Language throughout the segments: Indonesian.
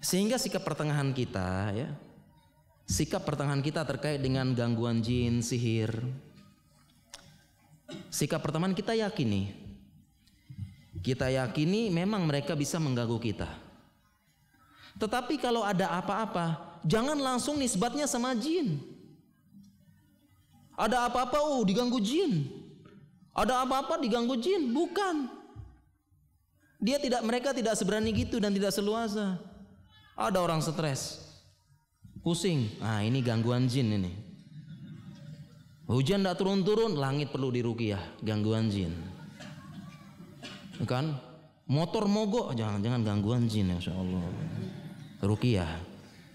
Sehingga sikap pertengahan kita ya, sikap pertengahan kita terkait dengan gangguan jin, sihir. Sikap pertengahan kita yakini. Kita yakini memang mereka bisa mengganggu kita. Tetapi kalau ada apa-apa, jangan langsung nisbatnya sama jin. Ada apa-apa, oh diganggu jin. Ada apa-apa diganggu jin, bukan. Dia tidak mereka tidak seberani gitu dan tidak seluasa. Ada orang stres, pusing. Nah, ini gangguan jin ini. Hujan tidak turun-turun, langit perlu dirukiah, gangguan jin. Kan? Motor mogok, jangan-jangan gangguan jin ya, Insya Allah. Rukiah.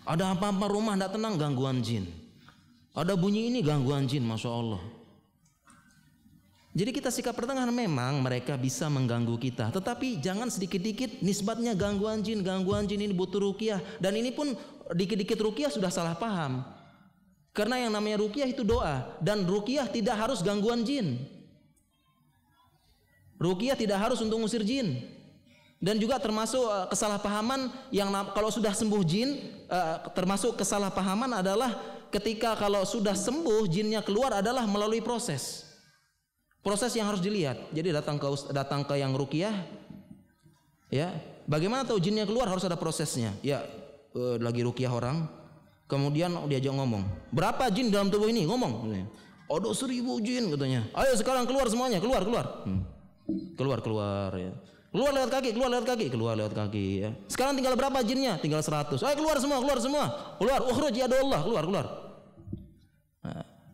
Ada apa-apa rumah tidak tenang, gangguan jin. Ada bunyi ini gangguan jin, masya Allah. Jadi kita sikap pertengahan memang mereka bisa mengganggu kita, tetapi jangan sedikit-dikit nisbatnya gangguan jin, gangguan jin ini butuh rukiah dan ini pun dikit-dikit rukiah sudah salah paham. Karena yang namanya rukiah itu doa dan rukiah tidak harus gangguan jin. Rukiah tidak harus untuk ngusir jin. Dan juga termasuk eh, kesalahpahaman yang kalau sudah sembuh jin, eh, termasuk kesalahpahaman adalah ketika kalau sudah sembuh jinnya keluar adalah melalui proses proses yang harus dilihat. Jadi datang ke datang ke yang rukiah ya. Bagaimana tahu jinnya keluar harus ada prosesnya. Ya eh, lagi rukiah orang, kemudian diajak ngomong. Berapa jin dalam tubuh ini? Ngomong. Ada seribu jin katanya. Ayo sekarang keluar semuanya, keluar keluar. Hmm. Keluar keluar ya. Keluar lewat kaki, keluar lewat kaki, keluar lewat kaki ya. Sekarang tinggal berapa jinnya? Tinggal seratus. Ayo keluar semua, keluar semua. Keluar, ukhruj ya Allah, keluar keluar.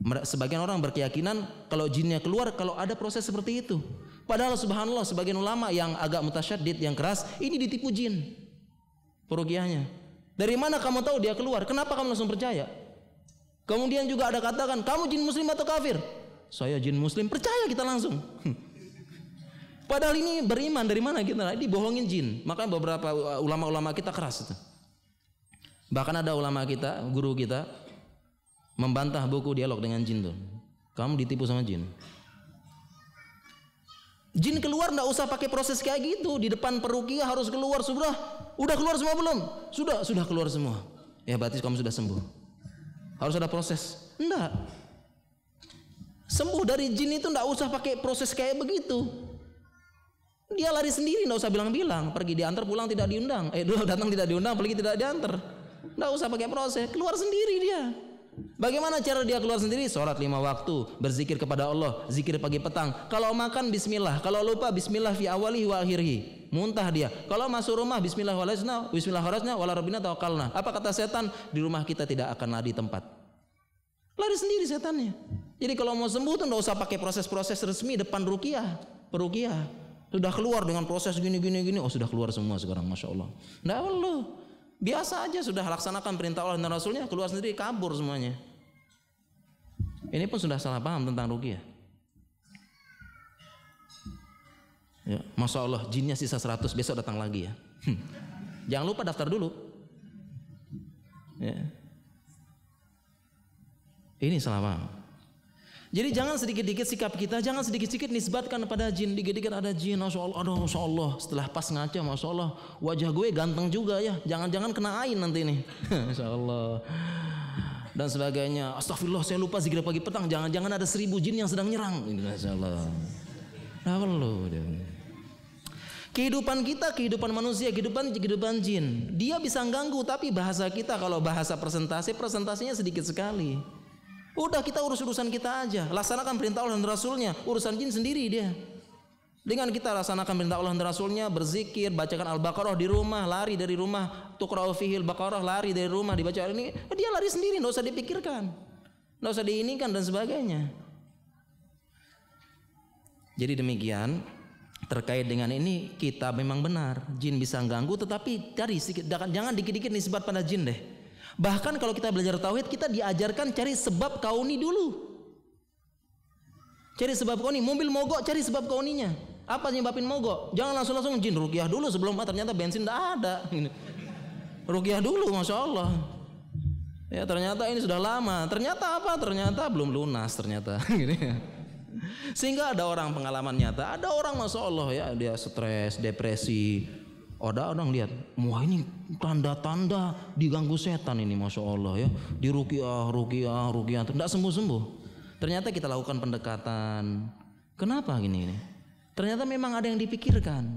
Sebagian orang berkeyakinan kalau jinnya keluar kalau ada proses seperti itu. Padahal subhanallah sebagian ulama yang agak mutasyadid yang keras ini ditipu jin. Perugiannya. Dari mana kamu tahu dia keluar? Kenapa kamu langsung percaya? Kemudian juga ada katakan, kamu jin muslim atau kafir? Saya jin muslim, percaya kita langsung. Padahal ini beriman dari mana kita? Dibohongin jin. Makanya beberapa uh, ulama-ulama kita keras itu. Bahkan ada ulama kita, guru kita, membantah buku dialog dengan jin tuh. Kamu ditipu sama jin. Jin keluar ndak usah pakai proses kayak gitu. Di depan perukia harus keluar sudah. Udah keluar semua belum? Sudah, sudah keluar semua. Ya berarti kamu sudah sembuh. Harus ada proses. Enggak. Sembuh dari jin itu ndak usah pakai proses kayak begitu. Dia lari sendiri ndak usah bilang-bilang. Pergi diantar pulang tidak diundang. Eh dulu datang tidak diundang, pergi tidak diantar. Ndak usah pakai proses, keluar sendiri dia. Bagaimana cara dia keluar sendiri? Sholat lima waktu, berzikir kepada Allah, zikir pagi petang. Kalau makan bismillah, kalau lupa bismillah fi awali wa akhirhi. Muntah dia. Kalau masuk rumah bismillah walasna, bismillah kharajna, wala rabbina Apa kata setan? Di rumah kita tidak akan lari tempat. Lari sendiri setannya. Jadi kalau mau sembuh tuh nggak usah pakai proses-proses resmi depan rukiah, perukiah. Sudah keluar dengan proses gini gini gini. Oh, sudah keluar semua sekarang, masya Allah. Nah, Allah. Biasa aja sudah laksanakan perintah Allah dan Rasulnya keluar sendiri kabur semuanya. Ini pun sudah salah paham tentang rugi Ya, ya Masya Allah jinnya sisa 100 besok datang lagi ya. Hmm. Jangan lupa daftar dulu. Ya. Ini salah paham. Jadi jangan sedikit-sedikit sikap kita, jangan sedikit-sedikit nisbatkan pada jin. Dikit-dikit ada jin, masya Allah, aduh, masya Allah. Setelah pas ngaca, masya Allah, wajah gue ganteng juga ya. Jangan-jangan kena ain nanti nih, masya Allah. Dan sebagainya. Astagfirullah, saya lupa zikir pagi petang. Jangan-jangan ada seribu jin yang sedang nyerang. Masya Allah. Nah, perlu. Kehidupan kita, kehidupan manusia, kehidupan kehidupan jin. Dia bisa ganggu, tapi bahasa kita kalau bahasa presentasi, presentasinya sedikit sekali. Udah kita urus urusan kita aja. Laksanakan perintah Allah dan Rasulnya. Urusan jin sendiri dia. Dengan kita laksanakan perintah Allah dan Rasulnya, berzikir, bacakan Al-Baqarah di rumah, lari dari rumah, tukrau fihi Al-Baqarah, lari dari rumah, dibaca ini, dia lari sendiri, nggak usah dipikirkan. nggak usah diinikan dan sebagainya. Jadi demikian terkait dengan ini kita memang benar jin bisa ganggu tetapi dari jangan dikit-dikit nisbat pada jin deh Bahkan kalau kita belajar tauhid, kita diajarkan cari sebab kauni dulu. Cari sebab kauni, mobil mogok cari sebab kauninya. Apa nyebabin mogok? Jangan langsung-langsung jin rugiah dulu sebelum ah, ternyata bensin tidak ada. Gitu. rugiah dulu, masya Allah. Ya ternyata ini sudah lama. Ternyata apa? Ternyata belum lunas ternyata. Gitu ya. Sehingga ada orang pengalaman nyata, ada orang masya Allah ya dia stres, depresi, ada orang lihat wah ini tanda-tanda diganggu setan ini masya Allah ya di rukiah rukiah rukiah tidak sembuh sembuh ternyata kita lakukan pendekatan kenapa gini ini ternyata memang ada yang dipikirkan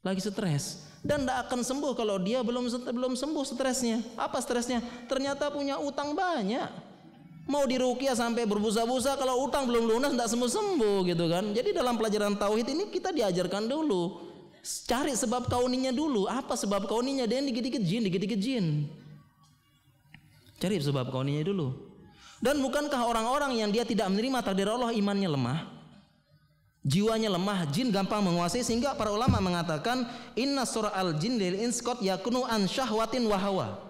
lagi stres dan tidak akan sembuh kalau dia belum belum sembuh stresnya apa stresnya ternyata punya utang banyak mau dirukia sampai berbusa-busa kalau utang belum lunas tidak sembuh sembuh gitu kan jadi dalam pelajaran tauhid ini kita diajarkan dulu Cari sebab kauninya dulu. Apa sebab kauninya? Dan dikit-dikit jin, dikit-dikit jin. Cari sebab kauninya dulu. Dan bukankah orang-orang yang dia tidak menerima takdir Allah imannya lemah? Jiwanya lemah, jin gampang menguasai sehingga para ulama mengatakan inna surah al jin dari inskot yakunu an syahwatin wahawa.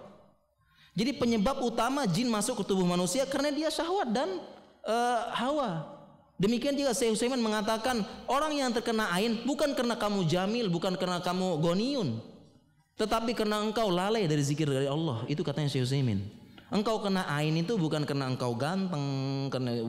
Jadi penyebab utama jin masuk ke tubuh manusia karena dia syahwat dan uh, hawa. Demikian juga Syekh Utsaimin mengatakan orang yang terkena ain bukan karena kamu jamil, bukan karena kamu goniun, tetapi karena engkau lalai dari zikir dari Allah. Itu katanya Syekh Utsaimin. Engkau kena ain itu bukan karena engkau ganteng, karena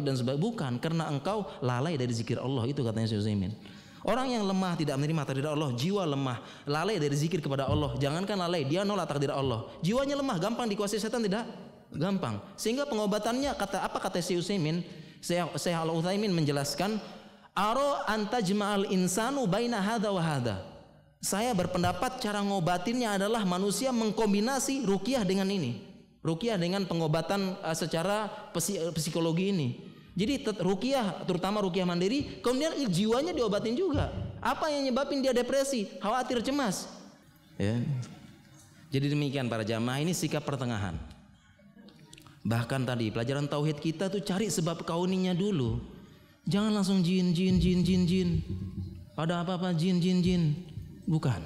dan sebagainya, bukan karena engkau lalai dari zikir Allah. Itu katanya Syekh Utsaimin. Orang yang lemah tidak menerima takdir Allah, jiwa lemah, lalai dari zikir kepada Allah. Jangankan lalai, dia nolak takdir Allah. Jiwanya lemah, gampang dikuasai setan tidak? Gampang. Sehingga pengobatannya kata apa kata Syekh Utsaimin? Syekh Al Utsaimin menjelaskan, "Aro antajma'al insanu baina hadza wa hadza." Saya berpendapat cara ngobatinnya adalah manusia mengkombinasi rukiah dengan ini. Rukiah dengan pengobatan eh, secara psikologi ini. Jadi rukiah terutama rukiah mandiri, kemudian jiwanya diobatin juga. Apa yang nyebabin dia depresi, khawatir, cemas? Ya. Jadi demikian para jamaah, ini sikap pertengahan. Bahkan tadi pelajaran tauhid kita tuh cari sebab kauninya dulu. Jangan langsung jin jin jin jin jin. Ada apa-apa jin jin jin. Bukan.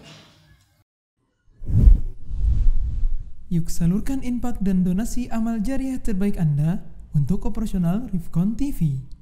Yuk salurkan impak dan donasi amal jariah terbaik Anda untuk operasional Rifkon TV.